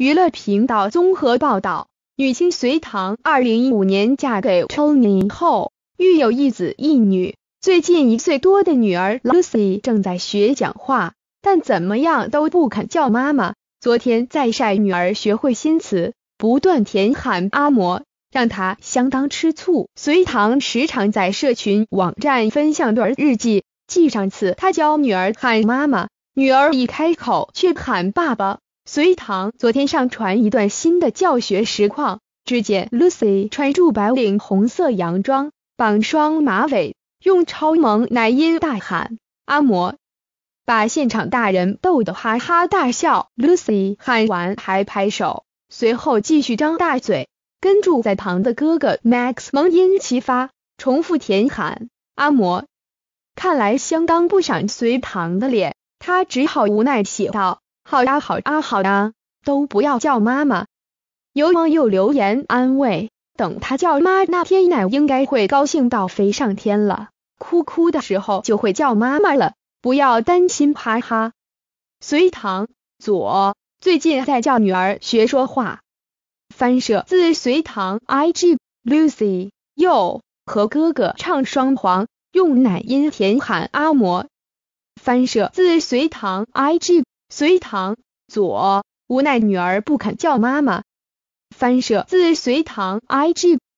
娱乐频道综合报道，女星隋棠2015年嫁给 Tony 后，育有一子一女。最近一岁多的女儿 Lucy 正在学讲话，但怎么样都不肯叫妈妈。昨天在晒女儿学会新词，不断甜喊阿嬷，让她相当吃醋。隋棠时常在社群网站分享段日记，记上次她教女儿喊妈妈，女儿一开口却喊爸爸。隋唐昨天上传一段新的教学实况，只见 Lucy 穿住白领红色洋装，绑双马尾，用超萌奶音大喊“阿嬷”，把现场大人逗得哈哈大笑。Lucy 喊完还拍手，随后继续张大嘴，跟住在旁的哥哥 Max 萌音齐发，重复甜喊“阿嬷”。看来相当不赏隋唐的脸，他只好无奈写道。好啊好啊好啊，都不要叫妈妈。有网友留言安慰，等他叫妈那天，奶应该会高兴到飞上天了。哭哭的时候就会叫妈妈了，不要担心。哈哈。隋唐左最近在教女儿学说话。翻摄自隋唐 IG Lucy 又和哥哥唱双簧，用奶音甜喊阿嬷。翻摄自隋唐 IG。隋唐左无奈女儿不肯叫妈妈，翻社自隋唐 I G。